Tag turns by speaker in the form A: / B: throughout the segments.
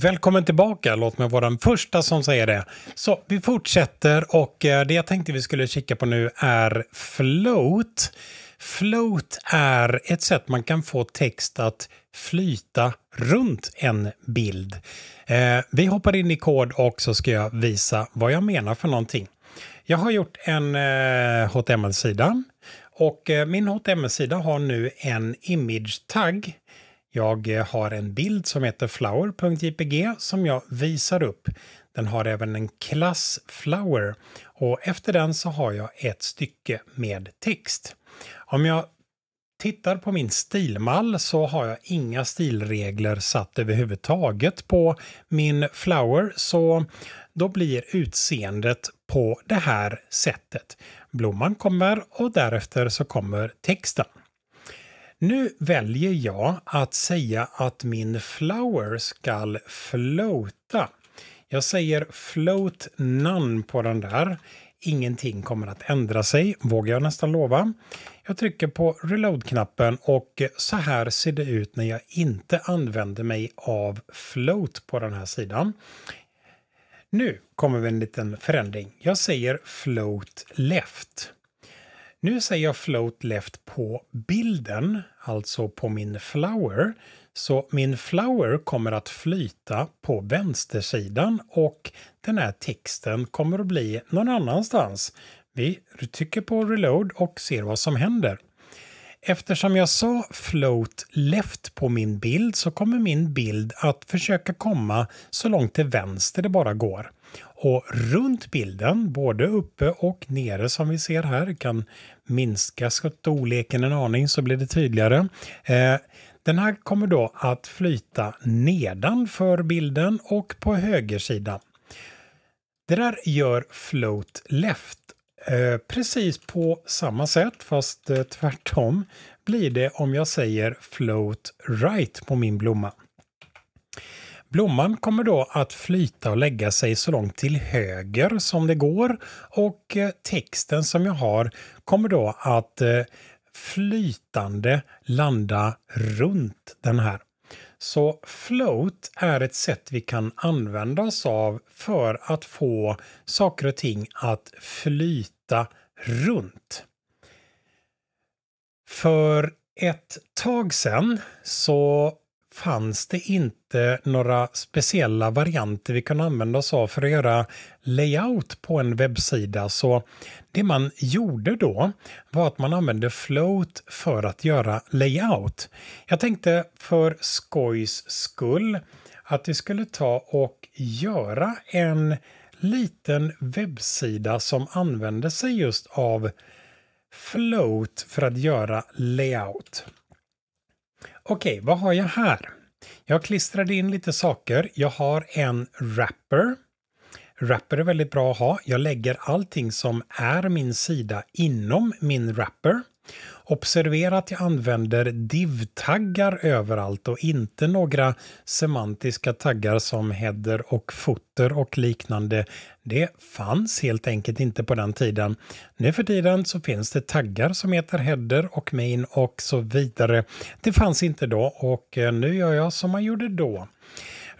A: Välkommen tillbaka, låt mig vara den första som säger det. Så vi fortsätter och eh, det jag tänkte vi skulle kika på nu är float. Float är ett sätt man kan få text att flyta runt en bild. Eh, vi hoppar in i kod och så ska jag visa vad jag menar för någonting. Jag har gjort en HTML-sida eh, och min HTML-sida har nu en image-tagg jag eh, har en bild som heter flower.jpg som jag visar upp. Den har även en klass flower och efter den så har jag ett stycke med text. Om jag tittar på min stilmall så har jag inga stilregler satt överhuvudtaget på min flower så då blir utseendet på det här sättet. Blomman kommer och därefter så kommer texten. Nu väljer jag att säga att min flower ska floata. Jag säger float none på den där. Ingenting kommer att ändra sig, vågar jag nästan lova. Jag trycker på reload-knappen och så här ser det ut när jag inte använder mig av float på den här sidan. Nu kommer vi en liten förändring. Jag säger float left. Nu säger jag float left på bilden, alltså på min flower. Så min flower kommer att flyta på vänstersidan och den här texten kommer att bli någon annanstans. Vi trycker på reload och ser vad som händer. Eftersom jag sa float left på min bild så kommer min bild att försöka komma så långt till vänster det bara går. Och runt bilden, både uppe och nere som vi ser här, kan minska storleken en aning så blir det tydligare. Eh, den här kommer då att flyta nedanför bilden och på högersidan. Det där gör float left. Eh, precis på samma sätt, fast eh, tvärtom, blir det om jag säger float right på min blomma. Blomman kommer då att flyta och lägga sig så långt till höger som det går och eh, texten som jag har kommer då att eh, flytande landa runt den här. Så float är ett sätt vi kan använda oss av för att få saker och ting att flyta runt. För ett tag sedan så fanns det inte några speciella varianter vi kunde använda oss av för att göra layout på en webbsida. Så det man gjorde då var att man använde float för att göra layout. Jag tänkte för skojs skull att vi skulle ta och göra en liten webbsida som använder sig just av float för att göra layout. Okej, vad har jag här? Jag klistrade in lite saker. Jag har en wrapper. Wrapper är väldigt bra att ha. Jag lägger allting som är min sida inom min wrapper. Observera att jag använder div-taggar överallt och inte några semantiska taggar som header och footer och liknande. Det fanns helt enkelt inte på den tiden. Nu för tiden så finns det taggar som heter header och main och så vidare. Det fanns inte då och eh, nu gör jag som man gjorde då.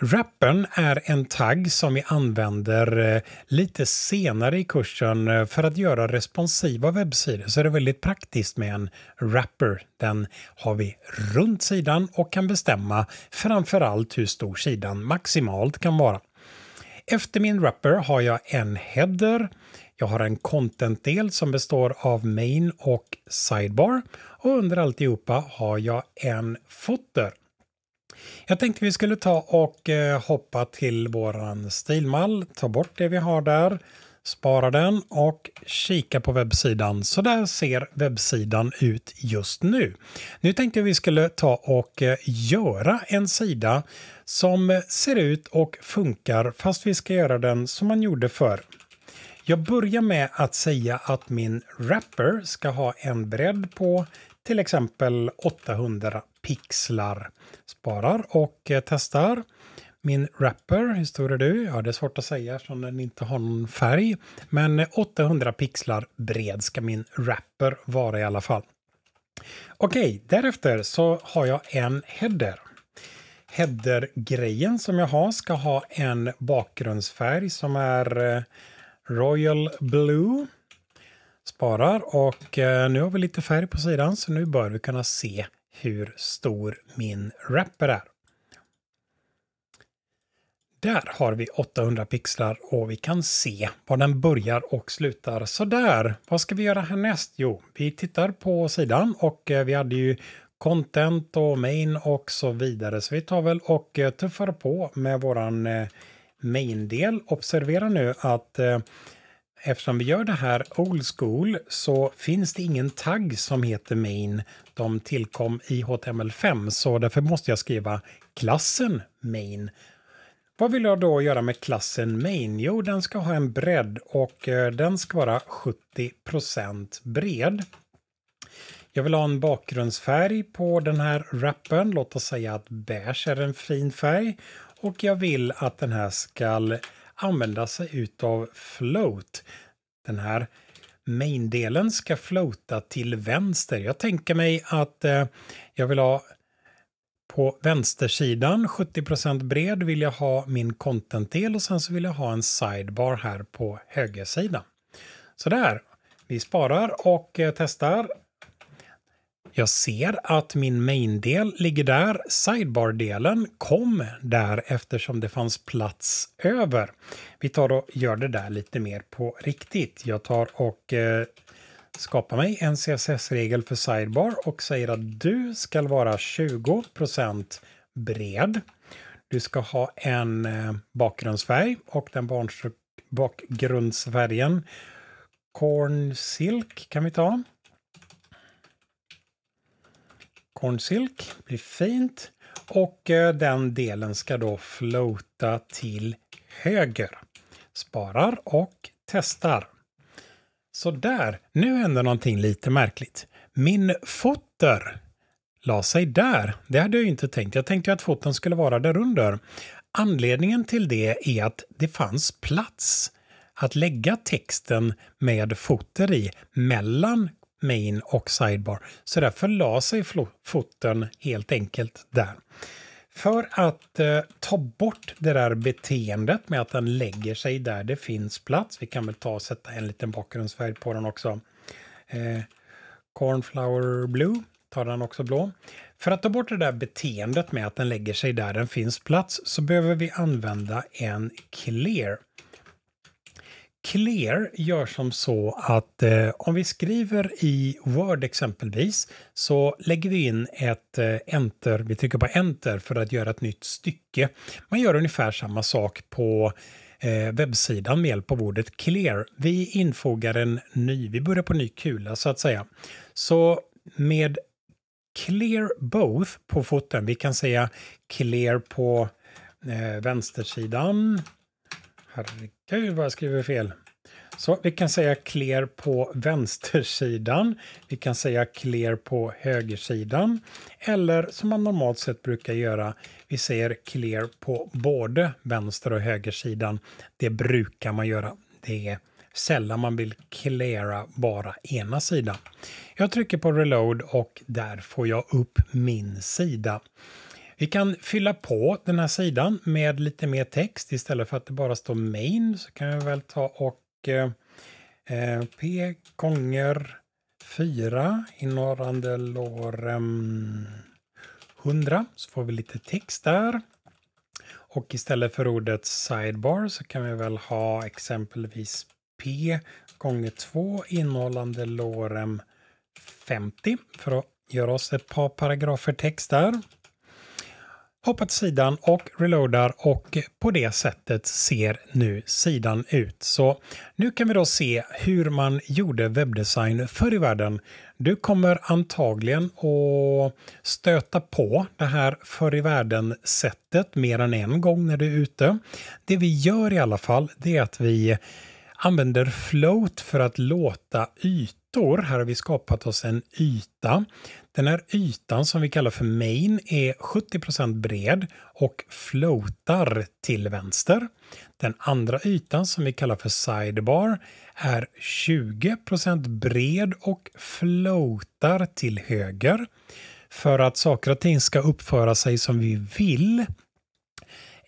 A: Rappen är en tagg som vi använder eh, lite senare i kursen eh, för att göra responsiva webbsidor så det är väldigt praktiskt med en wrapper. Den har vi runt sidan och kan bestämma framför allt hur stor sidan maximalt kan vara. Efter min wrapper har jag en header, jag har en content-del som består av main och sidebar och under alltihopa har jag en footer jag tänkte vi skulle ta och eh, hoppa till våran stilmall, ta bort det vi har där, spara den och kika på webbsidan. Så där ser webbsidan ut just nu. Nu tänkte vi skulle ta och eh, göra en sida som ser ut och funkar fast vi ska göra den som man gjorde förr. Jag börjar med att säga att min wrapper ska ha en bredd på till exempel 800 pixlar. Sparar och eh, testar. Min wrapper, hur stor är du? Ja, det är svårt att säga eftersom den inte har någon färg. Men 800 eh, pixlar bred ska min wrapper vara i alla fall. Okej, därefter så har jag en header. Header-grejen som jag har ska ha en bakgrundsfärg som är eh, Royal Blue. Sparar och nu har vi lite färg på sidan så nu bör vi kunna se hur stor min wrapper är. Där har vi 800 pixlar och vi kan se var den börjar och slutar. Sådär, vad ska vi göra härnäst? Jo, vi tittar på sidan och eh, vi hade ju content och main och så vidare. Så vi tar väl och eh, tuffar på med våran eh, main-del. Observera nu att Eftersom vi gör det här old school så finns det ingen tagg som heter main. De tillkom i HTML5 så därför måste jag skriva klassen main. Vad vill jag då göra med klassen main? Jo, den ska ha en bredd och eh, den ska vara 70 bred. Jag vill ha en bakgrundsfärg på den här rappen. Låt oss säga att beige är en fin färg och jag vill att den här ska använda sig utav float. Den här main-delen ska floata till vänster. Jag tänker mig att eh, jag vill ha på vänstersidan 70 bred vill jag ha min content-del och sen så vill jag ha en sidebar här på högersidan. Så där. Vi sparar och eh, testar jag ser att min main-del ligger där. Sidebar-delen kom där eftersom det fanns plats över. Vi tar och gör det där lite mer på riktigt. Jag tar och eh, skapar mig en CSS-regel för Sidebar och säger att du ska vara 20 bred. Du ska ha en eh, bakgrundsfärg och den bakgrundsfärgen Corn Silk kan vi ta silk blir fint. Och eh, den delen ska då floata till höger. Sparar och testar. Så där, nu händer någonting lite märkligt. Min fotter la sig där. Det hade jag ju inte tänkt. Jag tänkte att foten skulle vara där under. Anledningen till det är att det fanns plats att lägga texten med foter i mellan main och sidebar. Så därför la sig foten helt enkelt där. För att eh, ta bort det där beteendet med att den lägger sig där det finns plats. Vi kan väl ta och sätta en liten bakgrundsfärg på den också. Eh, cornflower blue, tar den också blå. För att ta bort det där beteendet med att den lägger sig där den finns plats så behöver vi använda en clear. Clear gör som så att eh, om vi skriver i Word exempelvis så lägger vi in ett eh, enter, vi trycker på enter för att göra ett nytt stycke. Man gör ungefär samma sak på eh, webbsidan med hjälp av ordet clear. Vi infogar en ny, vi börjar på ny kula så att säga. Så med clear both på foten, vi kan säga clear på eh, vänstersidan Herregud vad jag skriver fel. Så vi kan säga clear på vänstersidan. Vi kan säga clear på högersidan. Eller som man normalt sett brukar göra, vi säger clear på både vänster och högersidan. Det brukar man göra. Det är sällan man vill cleara bara ena sidan. Jag trycker på reload och där får jag upp min sida. Vi kan fylla på den här sidan med lite mer text istället för att det bara står main så kan vi väl ta och eh, eh p gånger 4 innorrande lorem 100 så får vi lite text där. Och istället för ordet sidebar så kan vi väl ha exempelvis p gånger 2 innehållande lorem 50 för att göra oss ett par paragrafer text där hoppar till sidan och reloadar och på det sättet ser nu sidan ut. Så nu kan vi då se hur man gjorde webbdesign förr i världen. Du kommer antagligen att stöta på det här förr i världen-sättet mer än en gång när du är ute. Det vi gör i alla fall det är att vi använder float för att låta ytor vektor. Här har vi skapat oss en yta. Den här ytan som vi kallar för main är 70 bred och floatar till vänster. Den andra ytan som vi kallar för sidebar är 20 bred och floatar till höger. För att saker och ting ska uppföra sig som vi vill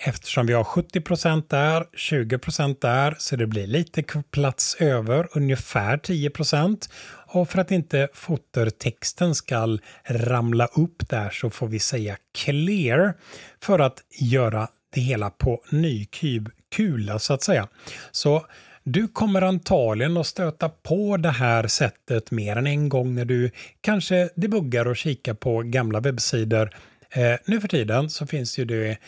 A: Eftersom vi har 70 procent där, 20 procent där, så det blir lite plats över, ungefär 10 procent. Och för att inte fottertexten ska ramla upp där så får vi säga clear för att göra det hela på ny kub kula så att säga. Så du kommer antagligen att stöta på det här sättet mer än en gång när du kanske debuggar och kikar på gamla webbsidor. Eh, nu för tiden så finns ju det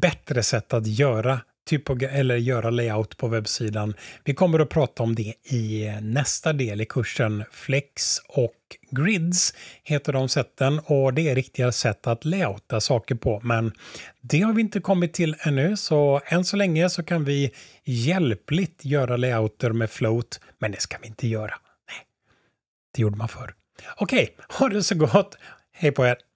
A: bättre sätt att göra typogra- eller göra layout på webbsidan. Vi kommer att prata om det i eh, nästa del i kursen Flex och Grids heter de sätten och det är riktiga sätt att layouta saker på. Men det har vi inte kommit till ännu så än så länge så kan vi hjälpligt göra layouter med float men det ska vi inte göra. Nej, det gjorde man förr. Okej, okay, ha det så gott. Hej på er!